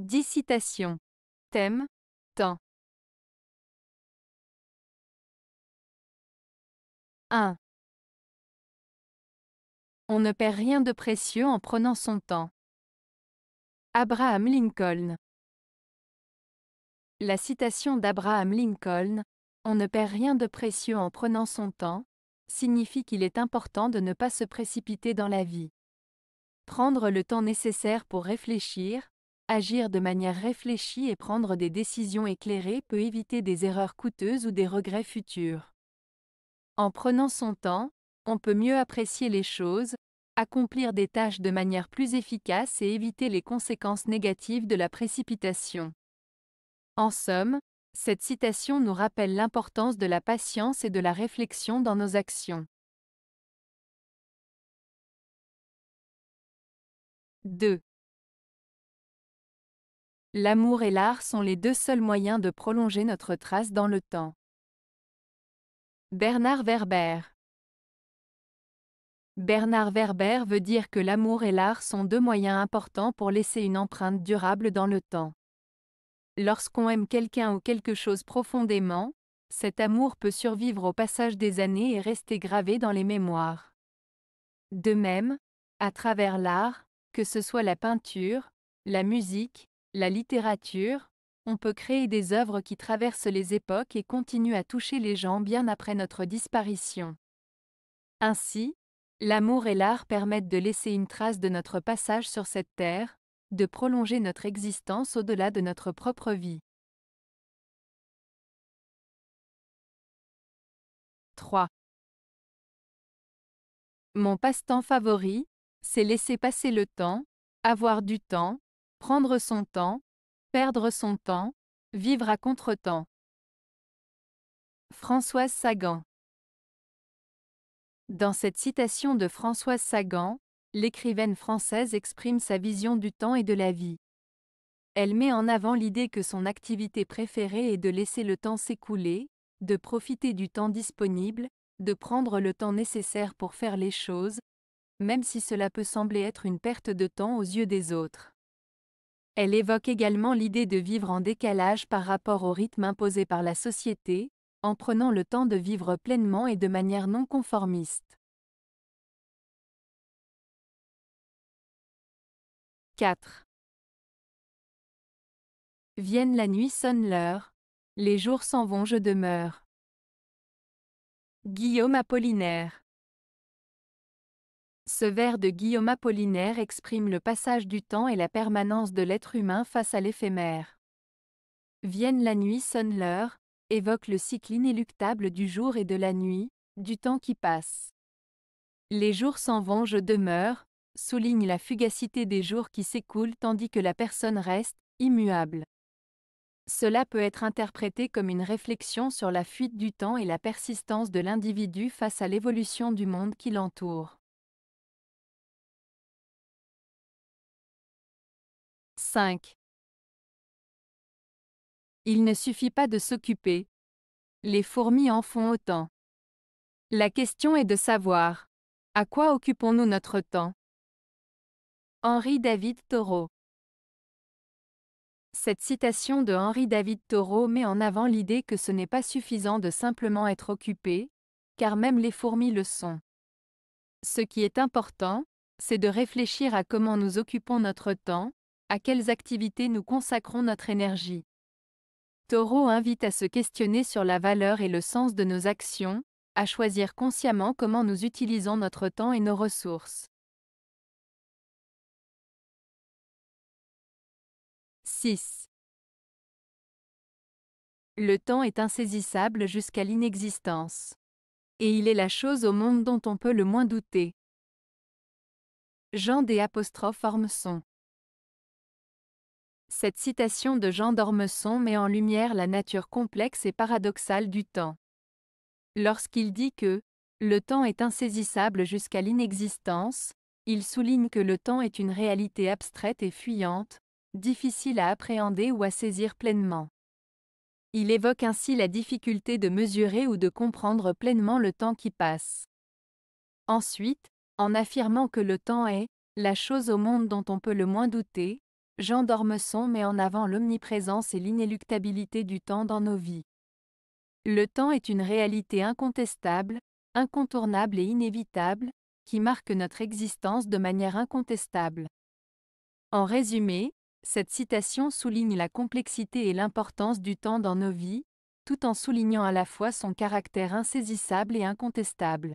10 citations. Thème Temps. 1. On ne perd rien de précieux en prenant son temps. Abraham Lincoln. La citation d'Abraham Lincoln, On ne perd rien de précieux en prenant son temps, signifie qu'il est important de ne pas se précipiter dans la vie. Prendre le temps nécessaire pour réfléchir, agir de manière réfléchie et prendre des décisions éclairées peut éviter des erreurs coûteuses ou des regrets futurs. En prenant son temps, on peut mieux apprécier les choses, accomplir des tâches de manière plus efficace et éviter les conséquences négatives de la précipitation. En somme, cette citation nous rappelle l'importance de la patience et de la réflexion dans nos actions. 2. L'amour et l'art sont les deux seuls moyens de prolonger notre trace dans le temps. Bernard Werber Bernard Werber veut dire que l'amour et l'art sont deux moyens importants pour laisser une empreinte durable dans le temps. Lorsqu'on aime quelqu'un ou quelque chose profondément, cet amour peut survivre au passage des années et rester gravé dans les mémoires. De même, à travers l'art, que ce soit la peinture, la musique, la littérature, on peut créer des œuvres qui traversent les époques et continuent à toucher les gens bien après notre disparition. Ainsi, l'amour et l'art permettent de laisser une trace de notre passage sur cette terre, de prolonger notre existence au-delà de notre propre vie. 3. Mon passe-temps favori, c'est laisser passer le temps, avoir du temps, Prendre son temps, perdre son temps, vivre à contre-temps. Françoise Sagan Dans cette citation de Françoise Sagan, l'écrivaine française exprime sa vision du temps et de la vie. Elle met en avant l'idée que son activité préférée est de laisser le temps s'écouler, de profiter du temps disponible, de prendre le temps nécessaire pour faire les choses, même si cela peut sembler être une perte de temps aux yeux des autres. Elle évoque également l'idée de vivre en décalage par rapport au rythme imposé par la société, en prenant le temps de vivre pleinement et de manière non conformiste. 4. Vienne la nuit sonne l'heure, les jours s'en vont je demeure. Guillaume Apollinaire ce vers de Guillaume Apollinaire exprime le passage du temps et la permanence de l'être humain face à l'éphémère. Vienne la nuit sonne l'heure, évoque le cycle inéluctable du jour et de la nuit, du temps qui passe. Les jours s'en vont, je demeure, souligne la fugacité des jours qui s'écoulent tandis que la personne reste, immuable. Cela peut être interprété comme une réflexion sur la fuite du temps et la persistance de l'individu face à l'évolution du monde qui l'entoure. 5. Il ne suffit pas de s'occuper. Les fourmis en font autant. La question est de savoir à quoi occupons-nous notre temps. Henri David Thoreau Cette citation de Henri David Thoreau met en avant l'idée que ce n'est pas suffisant de simplement être occupé, car même les fourmis le sont. Ce qui est important, c'est de réfléchir à comment nous occupons notre temps, à quelles activités nous consacrons notre énergie. Taureau invite à se questionner sur la valeur et le sens de nos actions, à choisir consciemment comment nous utilisons notre temps et nos ressources. « 6. Le temps est insaisissable jusqu'à l'inexistence. Et il est la chose au monde dont on peut le moins douter. Jean des apostrophes son. Cette citation de Jean d'Ormesson met en lumière la nature complexe et paradoxale du temps. Lorsqu'il dit que le temps est insaisissable jusqu'à l'inexistence, il souligne que le temps est une réalité abstraite et fuyante, difficile à appréhender ou à saisir pleinement. Il évoque ainsi la difficulté de mesurer ou de comprendre pleinement le temps qui passe. Ensuite, en affirmant que le temps est la chose au monde dont on peut le moins douter, Jean d'Ormesson met en avant l'omniprésence et l'inéluctabilité du temps dans nos vies. Le temps est une réalité incontestable, incontournable et inévitable, qui marque notre existence de manière incontestable. En résumé, cette citation souligne la complexité et l'importance du temps dans nos vies, tout en soulignant à la fois son caractère insaisissable et incontestable.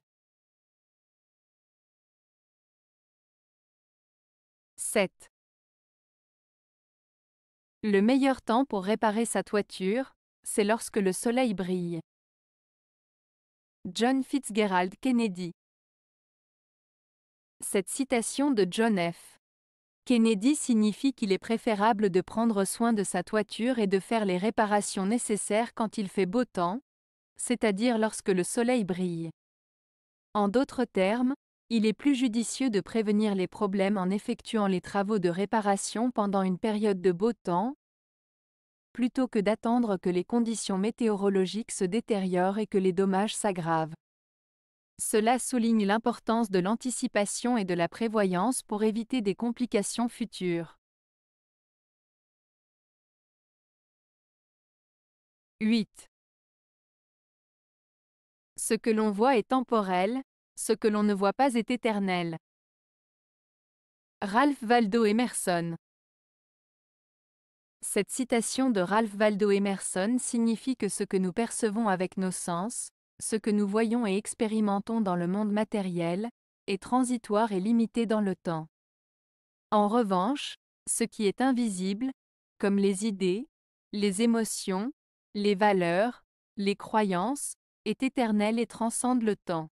7. Le meilleur temps pour réparer sa toiture, c'est lorsque le soleil brille. John Fitzgerald Kennedy Cette citation de John F. Kennedy signifie qu'il est préférable de prendre soin de sa toiture et de faire les réparations nécessaires quand il fait beau temps, c'est-à-dire lorsque le soleil brille. En d'autres termes, il est plus judicieux de prévenir les problèmes en effectuant les travaux de réparation pendant une période de beau temps, plutôt que d'attendre que les conditions météorologiques se détériorent et que les dommages s'aggravent. Cela souligne l'importance de l'anticipation et de la prévoyance pour éviter des complications futures. 8. Ce que l'on voit est temporel, ce que l'on ne voit pas est éternel. Ralph Waldo Emerson Cette citation de Ralph Waldo Emerson signifie que ce que nous percevons avec nos sens, ce que nous voyons et expérimentons dans le monde matériel, est transitoire et limité dans le temps. En revanche, ce qui est invisible, comme les idées, les émotions, les valeurs, les croyances, est éternel et transcende le temps.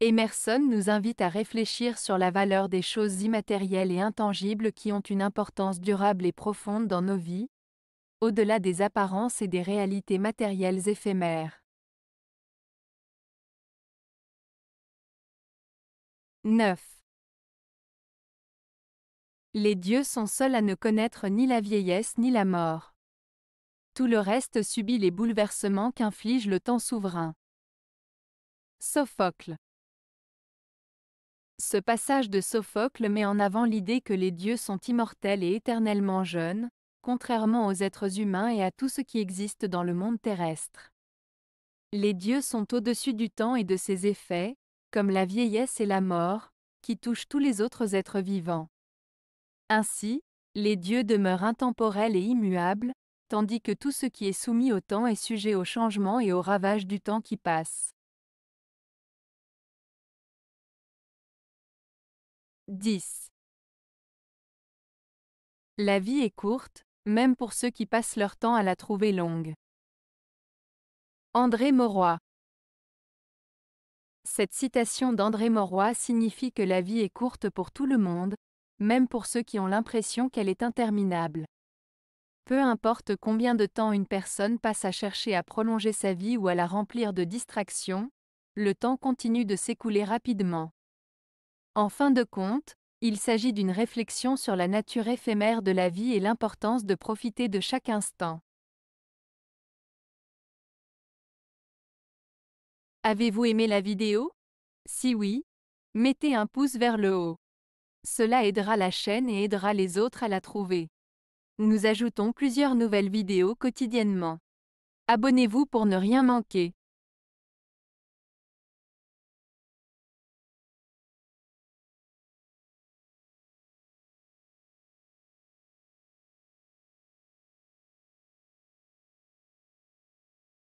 Emerson nous invite à réfléchir sur la valeur des choses immatérielles et intangibles qui ont une importance durable et profonde dans nos vies, au-delà des apparences et des réalités matérielles éphémères. « 9. Les dieux sont seuls à ne connaître ni la vieillesse ni la mort. Tout le reste subit les bouleversements qu'inflige le temps souverain. Sophocle ce passage de Sophocle met en avant l'idée que les dieux sont immortels et éternellement jeunes, contrairement aux êtres humains et à tout ce qui existe dans le monde terrestre. Les dieux sont au-dessus du temps et de ses effets, comme la vieillesse et la mort, qui touchent tous les autres êtres vivants. Ainsi, les dieux demeurent intemporels et immuables, tandis que tout ce qui est soumis au temps est sujet au changement et au ravage du temps qui passe. 10. La vie est courte, même pour ceux qui passent leur temps à la trouver longue. André Mauroy Cette citation d'André Mauroy signifie que la vie est courte pour tout le monde, même pour ceux qui ont l'impression qu'elle est interminable. Peu importe combien de temps une personne passe à chercher à prolonger sa vie ou à la remplir de distractions, le temps continue de s'écouler rapidement. En fin de compte, il s'agit d'une réflexion sur la nature éphémère de la vie et l'importance de profiter de chaque instant. Avez-vous aimé la vidéo Si oui, mettez un pouce vers le haut. Cela aidera la chaîne et aidera les autres à la trouver. Nous ajoutons plusieurs nouvelles vidéos quotidiennement. Abonnez-vous pour ne rien manquer.